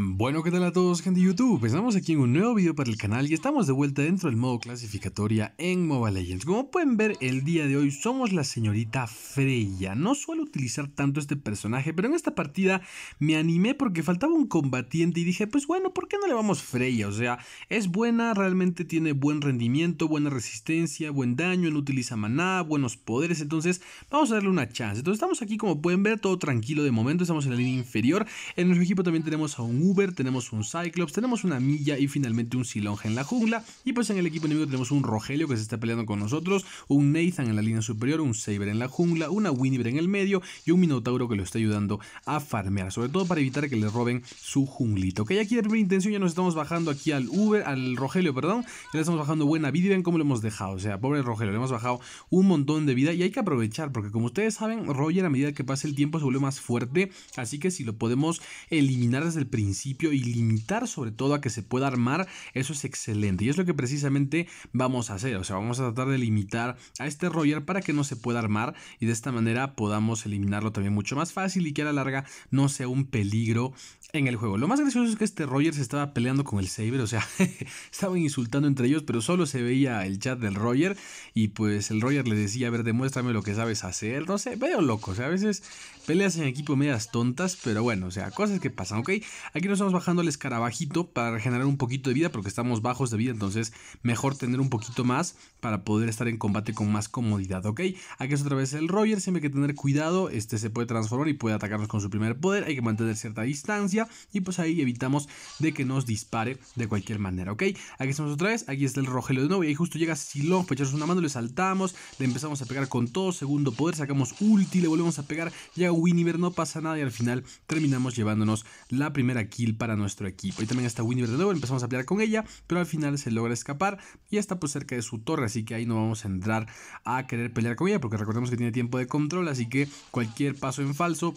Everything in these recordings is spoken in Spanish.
Bueno, ¿qué tal a todos gente de YouTube? Estamos aquí en un nuevo video para el canal y estamos de vuelta dentro del modo clasificatoria en Mobile Legends. Como pueden ver, el día de hoy somos la señorita Freya. No suelo utilizar tanto este personaje, pero en esta partida me animé porque faltaba un combatiente y dije, pues bueno, ¿por qué no le vamos Freya? O sea, es buena, realmente tiene buen rendimiento, buena resistencia, buen daño, no utiliza maná, buenos poderes, entonces vamos a darle una chance. Entonces estamos aquí como pueden ver, todo tranquilo de momento, estamos en la línea inferior. En nuestro equipo también tenemos a un Uber, tenemos un Cyclops, tenemos una Milla y finalmente un Silonja en la jungla. Y pues en el equipo enemigo tenemos un Rogelio que se está peleando con nosotros, un Nathan en la línea superior, un Saber en la jungla, una Winiver en el medio y un Minotauro que lo está ayudando a farmear, sobre todo para evitar que le roben su junglito. Ok, aquí de primera intención ya nos estamos bajando aquí al Uber, al Rogelio, perdón, ya le estamos bajando buena vida y ven cómo lo hemos dejado. O sea, pobre Rogelio, le hemos bajado un montón de vida y hay que aprovechar porque como ustedes saben, Roger a medida que pasa el tiempo se vuelve más fuerte, así que si lo podemos eliminar desde el principio, y limitar sobre todo a que se pueda armar, eso es excelente. Y es lo que precisamente vamos a hacer. O sea, vamos a tratar de limitar a este Roger para que no se pueda armar y de esta manera podamos eliminarlo también mucho más fácil y que a la larga no sea un peligro en el juego. Lo más gracioso es que este Roger se estaba peleando con el Saber, o sea, estaban insultando entre ellos, pero solo se veía el chat del Roger y pues el Roger le decía, a ver, demuéstrame lo que sabes hacer, no sé, veo loco, o sea, a veces peleas en equipo medias tontas, pero bueno, o sea, cosas que pasan, ¿ok? Aquí nos estamos bajando el escarabajito para regenerar un poquito de vida porque estamos bajos de vida, entonces mejor tener un poquito más para poder estar en combate con más comodidad, ¿ok? Aquí es otra vez el Roger, siempre hay que tener cuidado, este se puede transformar y puede atacarnos con su primer poder, hay que mantener cierta distancia y pues ahí evitamos de que nos dispare de cualquier manera, ¿ok? Aquí estamos otra vez, aquí está el Rogelio de nuevo y ahí justo llega Silón, echamos una mano, le saltamos, le empezamos a pegar con todo, segundo poder, sacamos ulti, le volvemos a pegar, llega Winiver, no pasa nada y al final terminamos llevándonos la primera kill para nuestro equipo. Y también está Winnie de nuevo, empezamos a pelear con ella, pero al final se logra escapar y está pues cerca de su torre, así que ahí no vamos a entrar a querer pelear con ella, porque recordemos que tiene tiempo de control, así que cualquier paso en falso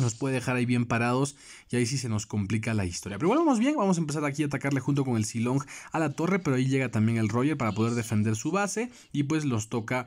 nos puede dejar ahí bien parados y ahí sí se nos complica la historia. Pero bueno, vamos bien, vamos a empezar aquí a atacarle junto con el Silong a la torre, pero ahí llega también el Roger para poder defender su base y pues los toca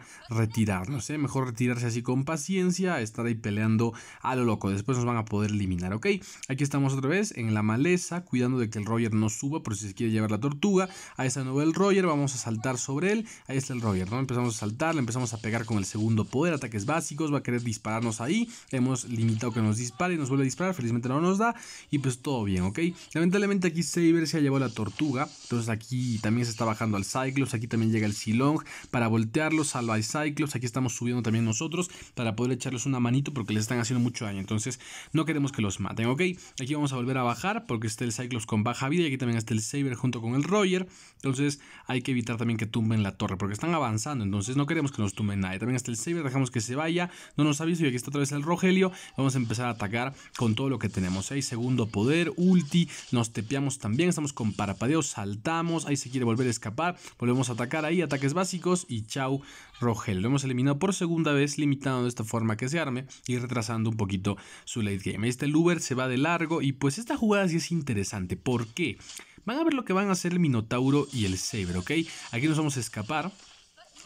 no sé, ¿eh? mejor retirarse así con paciencia, estar ahí peleando a lo loco, después nos van a poder eliminar, ¿ok? Aquí estamos otra vez en la maleza, cuidando de que el Roger no suba por si se quiere llevar la tortuga, ahí está de nuevo el Roger, vamos a saltar sobre él, ahí está el Roger, ¿no? Empezamos a saltar, le empezamos a pegar con el segundo poder, ataques básicos, va a querer dispararnos ahí, hemos limitado que nos dispara y nos vuelve a disparar. Felizmente no nos da. Y pues todo bien, ¿ok? Lamentablemente aquí Saber se ha llevado la tortuga. Entonces aquí también se está bajando al Cyclops. Aquí también llega el Silong para voltearlos Salva al Cyclops. Aquí estamos subiendo también nosotros para poder echarles una manito porque les están haciendo mucho daño. Entonces no queremos que los maten, ¿ok? Aquí vamos a volver a bajar porque está el Cyclops con baja vida. Y aquí también está el Saber junto con el Roger. Entonces hay que evitar también que tumben la torre porque están avanzando. Entonces no queremos que nos tumben nadie. También está el Saber. Dejamos que se vaya. No nos aviso, y aquí está otra vez el Rogelio. Vamos a empezar atacar con todo lo que tenemos. ahí, segundo poder, ulti, nos tepeamos también, estamos con parapadeo, saltamos, ahí se quiere volver a escapar, volvemos a atacar ahí, ataques básicos y chau Rogel. Lo hemos eliminado por segunda vez, limitando de esta forma que se arme y retrasando un poquito su late game. Este Luber se va de largo y pues esta jugada sí es interesante. ¿Por qué? Van a ver lo que van a hacer el Minotauro y el Saber, ¿ok? Aquí nos vamos a escapar.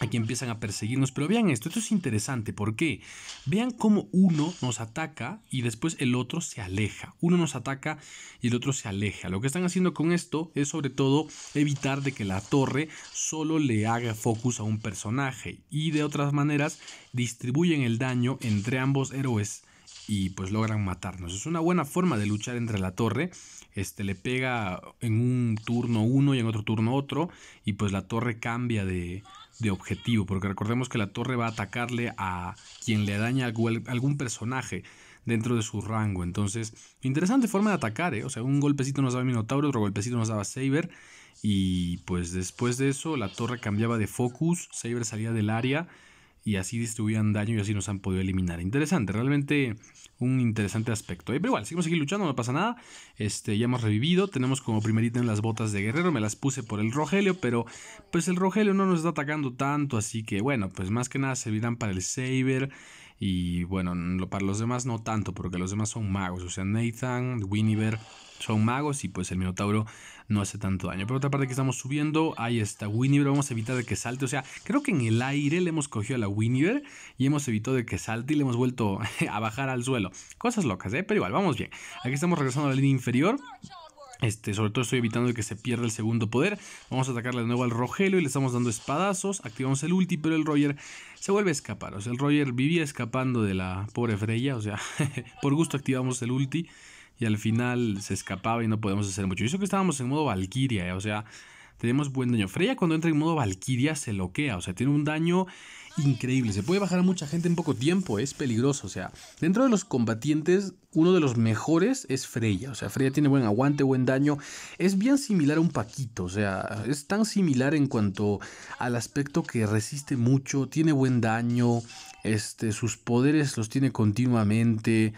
Aquí empiezan a perseguirnos, pero vean esto, esto es interesante, ¿por qué? Vean cómo uno nos ataca y después el otro se aleja. Uno nos ataca y el otro se aleja. Lo que están haciendo con esto es sobre todo evitar de que la torre solo le haga focus a un personaje y de otras maneras distribuyen el daño entre ambos héroes y pues logran matarnos. Es una buena forma de luchar entre la torre. Este le pega en un turno uno y en otro turno otro y pues la torre cambia de de objetivo, porque recordemos que la torre va a atacarle a quien le daña algún personaje dentro de su rango. Entonces, interesante forma de atacar, ¿eh? O sea, un golpecito nos daba Minotauro, otro golpecito nos daba Saber. Y pues después de eso, la torre cambiaba de focus, Saber salía del área y así distribuían daño y así nos han podido eliminar. Interesante, realmente un interesante aspecto. Pero igual, seguimos aquí luchando, no pasa nada. Este, ya hemos revivido, tenemos como primer ítem las botas de guerrero, me las puse por el Rogelio, pero pues el Rogelio no nos está atacando tanto, así que bueno, pues más que nada servirán para el Saber. Y bueno, para los demás no tanto, porque los demás son magos. O sea, Nathan, Winiver son magos y pues el Minotauro no hace tanto daño. Pero otra parte que estamos subiendo, ahí está Winiver, vamos a evitar de que salte. O sea, creo que en el aire le hemos cogido a la Winiver y hemos evitado de que salte y le hemos vuelto a bajar al suelo. Cosas locas, ¿eh? Pero igual, vamos bien. Aquí estamos regresando a la línea inferior. Este, sobre todo estoy evitando que se pierda el segundo poder. Vamos a atacarle de nuevo al Rogelio y le estamos dando espadazos. Activamos el ulti, pero el Roger se vuelve a escapar. O sea, el Roger vivía escapando de la pobre Freya. O sea, por gusto activamos el ulti y al final se escapaba y no podemos hacer mucho. Y eso que estábamos en modo Valkyria, eh, o sea, tenemos buen daño. Freya cuando entra en modo Valkyria se loquea, o sea, tiene un daño increíble. Se puede bajar a mucha gente en poco tiempo, es peligroso. O sea, dentro de los combatientes, uno de los mejores es Freya. O sea, Freya tiene buen aguante, buen daño. Es bien similar a un Paquito. O sea, es tan similar en cuanto al aspecto que resiste mucho, tiene buen daño. Este, sus poderes los tiene continuamente.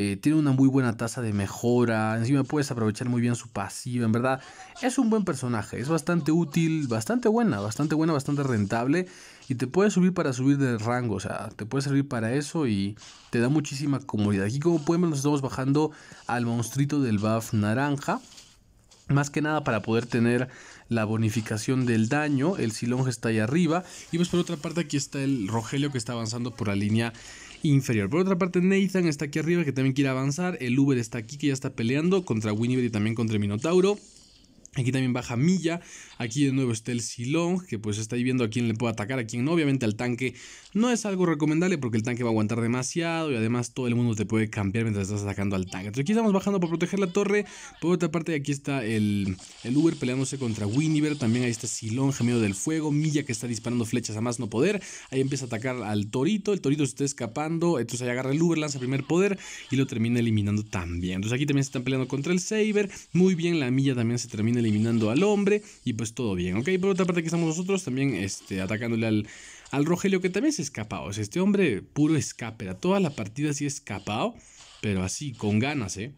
Eh, tiene una muy buena tasa de mejora, encima puedes aprovechar muy bien su pasiva, en verdad es un buen personaje, es bastante útil, bastante buena, bastante buena, bastante rentable y te puede subir para subir de rango, o sea, te puede servir para eso y te da muchísima comodidad. Aquí como pueden ver nos estamos bajando al monstruito del buff naranja. Más que nada para poder tener la bonificación del daño, el silonge está ahí arriba. Y pues por otra parte aquí está el Rogelio que está avanzando por la línea inferior. Por otra parte, Nathan está aquí arriba que también quiere avanzar. El Uber está aquí que ya está peleando contra Winnibird y también contra Minotauro. Aquí también baja Milla, aquí de nuevo está el Silong, que pues está ahí viendo a quién le puede atacar, a quién no. Obviamente al tanque no es algo recomendable porque el tanque va a aguantar demasiado y además todo el mundo te puede cambiar mientras estás atacando al tanque. Entonces aquí estamos bajando para proteger la torre. Por otra parte aquí está el, Uber peleándose contra Winiver, también ahí está Silong, gemido del fuego, Milla que está disparando flechas a más no poder. Ahí empieza a atacar al Torito, el Torito se está escapando, entonces ahí agarra el Uber, lanza primer poder y lo termina eliminando también. Entonces aquí también se están peleando contra el Saber, muy bien, la Milla también se termina eliminando al hombre y pues todo bien, ¿ok? Por otra parte aquí estamos nosotros también este, atacándole al, al Rogelio que también se es escapado, este hombre puro escapera, toda la partida sí escapado, pero así, con ganas, ¿eh?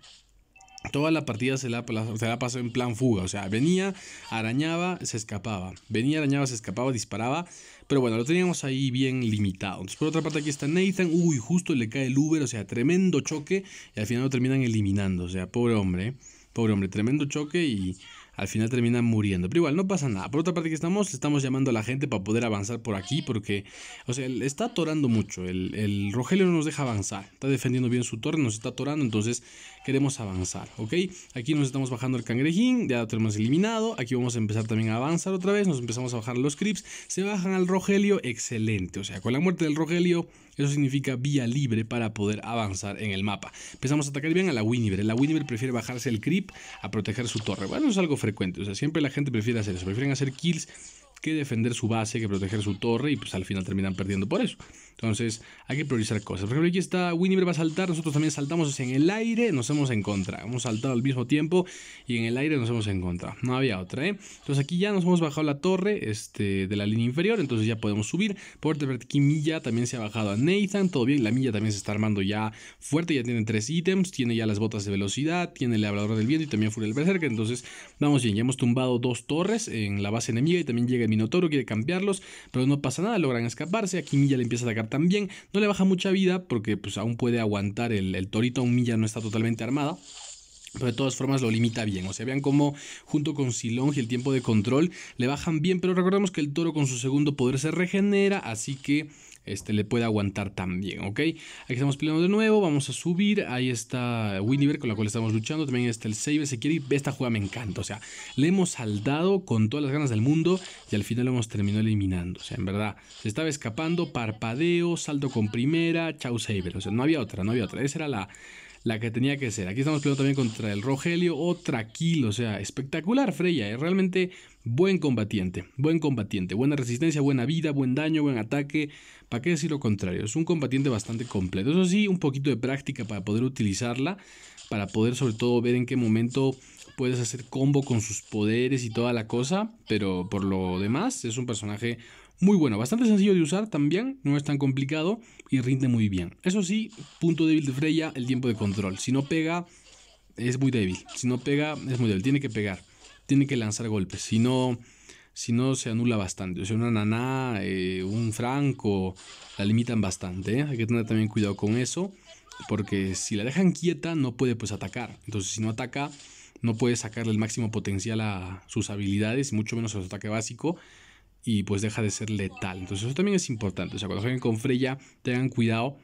Toda la partida se la, se la pasó en plan fuga. O sea, venía, arañaba, se escapaba. Venía, arañaba, se escapaba, disparaba. Pero bueno, lo teníamos ahí bien limitado. Entonces, por otra parte, aquí está Nathan. Uy, justo le cae el Uber. O sea, tremendo choque. Y al final lo terminan eliminando. O sea, pobre hombre. ¿eh? Pobre hombre, tremendo choque y al final termina muriendo. Pero igual, no pasa nada. Por otra parte, que estamos, estamos llamando a la gente para poder avanzar por aquí, porque, o sea, está atorando mucho. El, el Rogelio no nos deja avanzar. Está defendiendo bien su torre, nos está atorando. Entonces, queremos avanzar, ¿ok? Aquí nos estamos bajando el cangrejín, ya lo tenemos eliminado, aquí vamos a empezar también a avanzar otra vez, nos empezamos a bajar los creeps se bajan al Rogelio, excelente, o sea, con la muerte del Rogelio, eso significa vía libre para poder avanzar en el mapa. Empezamos a atacar bien a la Winiver, la Winiver prefiere bajarse el creep a proteger su torre, bueno, es algo frecuente, o sea, siempre la gente prefiere hacer eso, prefieren hacer kills que defender su base, que proteger su torre y pues al final terminan perdiendo por eso. Entonces hay que priorizar cosas. Por ejemplo, aquí está Winiver va a saltar, nosotros también saltamos en el aire, nos hemos encontrado. Hemos saltado al mismo tiempo y en el aire nos hemos encontrado. No había otra, ¿eh? Entonces aquí ya nos hemos bajado la torre este, de la línea inferior, entonces ya podemos subir. Por aquí Milla también se ha bajado a Nathan, todo bien, la Milla también se está armando ya fuerte, ya tiene tres ítems, tiene ya las botas de velocidad, tiene el labrador del viento y también Furia del Berserker. Entonces, vamos bien, ya hemos tumbado dos torres en la base enemiga y también llega Minotauro quiere cambiarlos, pero no pasa nada, logran escaparse, aquí Milla le empieza a atacar también, no le baja mucha vida porque pues aún puede aguantar el, torito, aún Milla no está totalmente armada. Pero de todas formas lo limita bien. O sea, vean cómo junto con Silong y el tiempo de control le bajan bien. Pero recordemos que el toro con su segundo poder se regenera. Así que este, le puede aguantar también, ¿ok? Aquí estamos peleando de nuevo, vamos a subir, ahí está Winiver con la cual estamos luchando, también está el Saber, se quiere esta jugada me encanta, o sea, le hemos saldado con todas las ganas del mundo y al final lo hemos terminado eliminando, o sea, en verdad, se estaba escapando, parpadeo, salto con primera, chau Saber, o sea, no había otra, no había otra, esa era la la que tenía que ser. Aquí estamos peleando también contra el Rogelio, otra kill, o sea, espectacular Freya, es eh, realmente buen combatiente, buen combatiente, buena resistencia, buena vida, buen daño, buen ataque, ¿para qué decir lo contrario? Es un combatiente bastante completo, eso sí, un poquito de práctica para poder utilizarla, para poder sobre todo ver en qué momento puedes hacer combo con sus poderes y toda la cosa, pero por lo demás es un personaje muy bueno, bastante sencillo de usar también, no es tan complicado y rinde muy bien. Eso sí, punto débil de Freya, el tiempo de control. Si no pega, es muy débil. Si no pega, es muy débil. Tiene que pegar, tiene que lanzar golpes. Si no, si no se anula bastante. O sea, una naná, eh, un franco, la limitan bastante. ¿eh? Hay que tener también cuidado con eso, porque si la dejan quieta, no puede pues atacar. Entonces, si no ataca, no puede sacarle el máximo potencial a sus habilidades mucho menos a su ataque básico y pues deja de ser letal. Entonces eso también es importante. O sea, cuando jueguen con Freya, tengan cuidado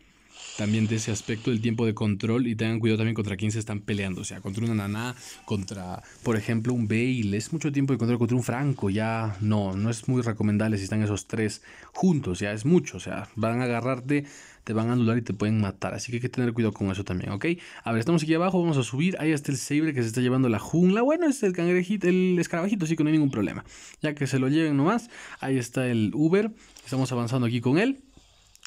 también de ese aspecto del tiempo de control y tengan cuidado también contra quién se están peleando. O sea, contra una Nana, contra, por ejemplo, un Bale. Es mucho tiempo de control contra un Franco. Ya no, no es muy recomendable si están esos tres juntos. Ya es mucho. O sea, van a agarrarte, te van a anular y te pueden matar. Así que hay que tener cuidado con eso también, ¿ok? A ver, estamos aquí abajo, vamos a subir. Ahí está el Sabre que se está llevando la jungla. Bueno, es el cangrejito, el escarabajito, así que no hay ningún problema. Ya que se lo lleven nomás. Ahí está el Uber. Estamos avanzando aquí con él.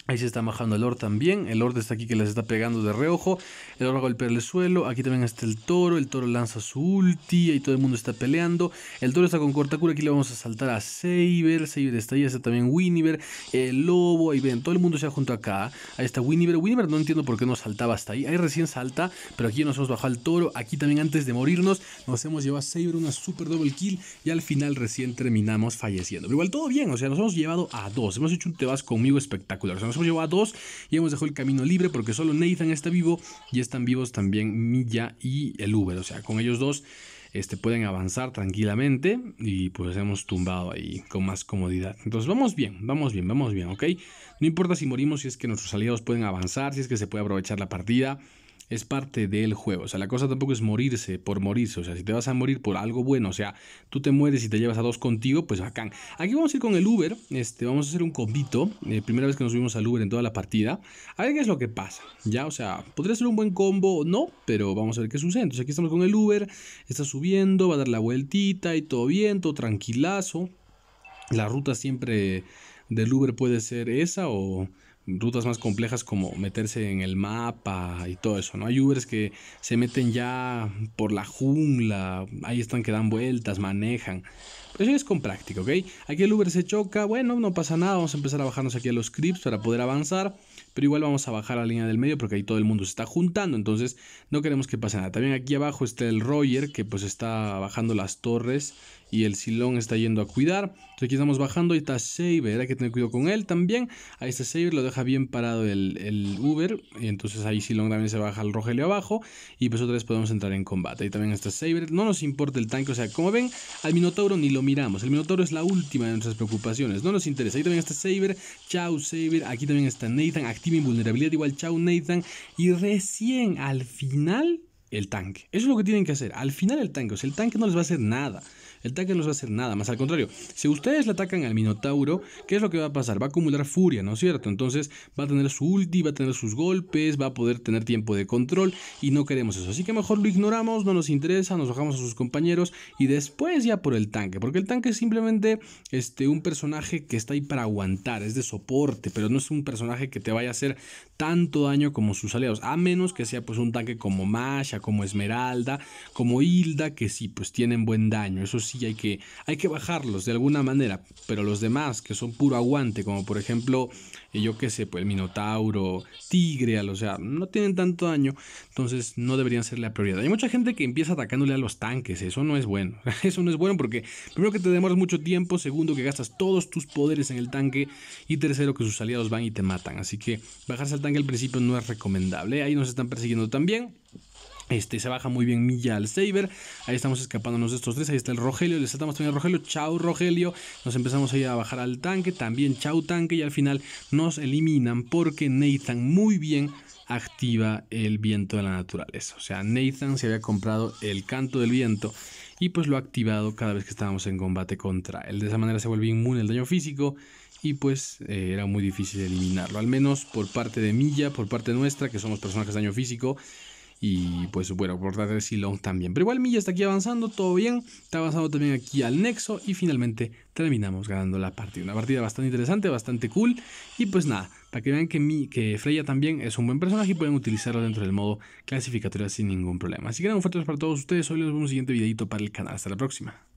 Ahí se está bajando el Lord también. El Lord está aquí que les está pegando de reojo. El Lord va a golpear el suelo. Aquí también está el toro. El toro lanza su ulti. Ahí todo el mundo está peleando. El toro está con corta cura. Aquí le vamos a saltar a Saber. Saber está ahí. Está también Winiver. El lobo. Ahí ven, todo el mundo se ha junto acá. Ahí está Winiver. Winiver no entiendo por qué no saltaba hasta ahí. Ahí recién salta. Pero aquí nos hemos bajado al toro. Aquí también antes de morirnos nos hemos llevado a Saber una super double kill. Y al final recién terminamos falleciendo. Pero igual todo bien. O sea, nos hemos llevado a dos. Hemos hecho un vas conmigo espectacular llevó a dos y hemos dejado el camino libre porque solo Nathan está vivo y están vivos también Milla y el Uber. O sea, con ellos dos este, pueden avanzar tranquilamente y pues hemos tumbado ahí con más comodidad. Entonces vamos bien, vamos bien, vamos bien, ¿ok? No importa si morimos, si es que nuestros aliados pueden avanzar, si es que se puede aprovechar la partida es parte del juego. O sea, la cosa tampoco es morirse por morirse. O sea, si te vas a morir por algo bueno, o sea, tú te mueres y te llevas a dos contigo, pues acá. Aquí vamos a ir con el Uber. Este, vamos a hacer un combito. Eh, primera vez que nos subimos al Uber en toda la partida. A ver qué es lo que pasa. Ya, o sea, podría ser un buen combo, no, pero vamos a ver qué sucede. Entonces aquí estamos con el Uber. Está subiendo, va a dar la vueltita y todo bien, todo tranquilazo. La ruta siempre del Uber puede ser esa o rutas más complejas como meterse en el mapa y todo eso, ¿no? Hay Ubers que se meten ya por la jungla, ahí están que dan vueltas, manejan. Pero eso es con práctica, ¿ok? Aquí el Uber se choca, bueno, no pasa nada, vamos a empezar a bajarnos aquí a los creeps para poder avanzar, pero igual vamos a bajar a la línea del medio porque ahí todo el mundo se está juntando, entonces no queremos que pase nada. También aquí abajo está el Roger que pues está bajando las torres y el Silón está yendo a cuidar. Aquí estamos bajando y está Saber, hay que tener cuidado con él también. Ahí está Saber, lo deja bien parado el, el Uber. entonces ahí Silón también se baja al Rogelio abajo. Y pues otra vez podemos entrar en combate. Ahí también está Saber. No nos importa el tanque, o sea, como ven, al Minotauro ni lo miramos. El Minotauro es la última de nuestras preocupaciones. No nos interesa. Ahí también está Saber. Chao Saber. Aquí también está Nathan. Activa invulnerabilidad igual. Chao Nathan. Y recién al final el tanque. Eso es lo que tienen que hacer. Al final el tanque. O sea, el tanque no les va a hacer nada. El tanque no va a hacer nada más. Al contrario, si ustedes le atacan al Minotauro, ¿qué es lo que va a pasar? Va a acumular furia, ¿no es cierto? Entonces va a tener su ulti, va a tener sus golpes, va a poder tener tiempo de control y no queremos eso. Así que mejor lo ignoramos, no nos interesa, nos bajamos a sus compañeros y después ya por el tanque. Porque el tanque es simplemente este, un personaje que está ahí para aguantar, es de soporte, pero no es un personaje que te vaya a hacer tanto daño como sus aliados. A menos que sea pues un tanque como Masha, como Esmeralda, como Hilda, que sí, pues tienen buen daño. Eso sí hay que, hay que bajarlos de alguna manera, pero los demás que son puro aguante, como por ejemplo, eh, yo qué sé, pues el Minotauro, Tigre, o sea, no tienen tanto daño, entonces no deberían ser la prioridad. Hay mucha gente que empieza atacándole a los tanques, eso no es bueno, eso no es bueno porque primero que te demoras mucho tiempo, segundo que gastas todos tus poderes en el tanque y tercero que sus aliados van y te matan, así que bajarse al tanque al principio no es recomendable, ahí nos están persiguiendo también. Este, se baja muy bien Milla al Saber. Ahí estamos escapándonos de estos tres. Ahí está el Rogelio. Les saltamos también al Rogelio. Chao, Rogelio. Nos empezamos a ir a bajar al tanque. También chao, tanque. Y al final nos eliminan porque Nathan muy bien activa el viento de la naturaleza. O sea, Nathan se había comprado el canto del viento y pues lo ha activado cada vez que estábamos en combate contra él. De esa manera se vuelve inmune el daño físico y pues eh, era muy difícil eliminarlo. Al menos por parte de Milla, por parte nuestra, que somos personajes de daño físico, y pues bueno, por el y también. Pero igual Milla está aquí avanzando, todo bien. Está avanzando también aquí al Nexo. Y finalmente terminamos ganando la partida. Una partida bastante interesante, bastante cool. Y pues nada, para que vean que, mi, que Freya también es un buen personaje y pueden utilizarlo dentro del modo clasificatoria sin ningún problema. Así que nada, un fuerte para todos ustedes. Hoy les vemos un siguiente videito para el canal. Hasta la próxima.